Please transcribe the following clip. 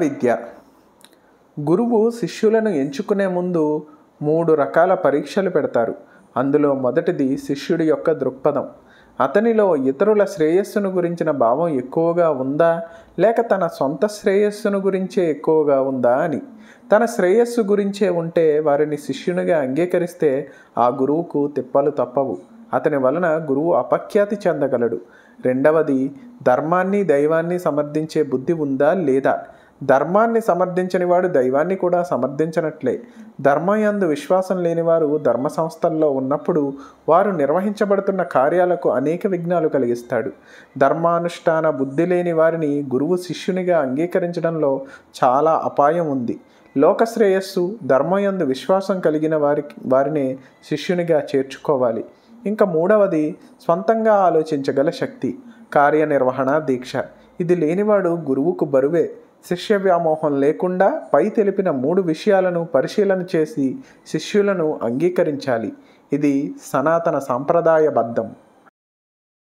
విద్య గురువు శిష్యులను ఎంచుకునే ముందు మూడు రకాల పరీక్షలు పెడతారు అందులో మొదటిది శిష్యుడి యొక్క దృక్పథం అతనిలో ఇతరుల శ్రేయస్సును గురించిన భావం ఎక్కువగా ఉందా లేక తన సొంత శ్రేయస్సును గురించే ఎక్కువగా ఉందా అని తన శ్రేయస్సు గురించే ఉంటే వారిని శిష్యునిగా అంగీకరిస్తే ఆ గురువుకు తిప్పలు తప్పవు అతని వలన గురువు అపఖ్యాతి చెందగలడు రెండవది ధర్మాన్ని దైవాన్ని సమర్థించే బుద్ధి ఉందా లేదా ధర్మాన్ని సమర్థించని వాడు దైవాన్ని కూడా సమర్థించినట్లే ధర్మయందు విశ్వాసం లేనివారు ధర్మ సంస్థల్లో ఉన్నప్పుడు వారు నిర్వహించబడుతున్న కార్యాలకు అనేక విఘ్నాలు కలిగిస్తాడు ధర్మానుష్ఠాన బుద్ధి లేని వారిని గురువు శిష్యునిగా అంగీకరించడంలో చాలా అపాయం ఉంది లోకశ్రేయస్సు ధర్మయందు విశ్వాసం కలిగిన వారికి వారినే శిష్యునిగా చేర్చుకోవాలి ఇంకా మూడవది స్వంతంగా ఆలోచించగల శక్తి కార్యనిర్వహణ దీక్ష ఇది లేనివాడు గురువుకు బరువే శిష్య వ్యామోహం లేకుండా పై తెలిపిన మూడు విషయాలను పరిశీలన చేసి శిష్యులను అంగీకరించాలి ఇది సనాతన సాంప్రదాయబద్ధం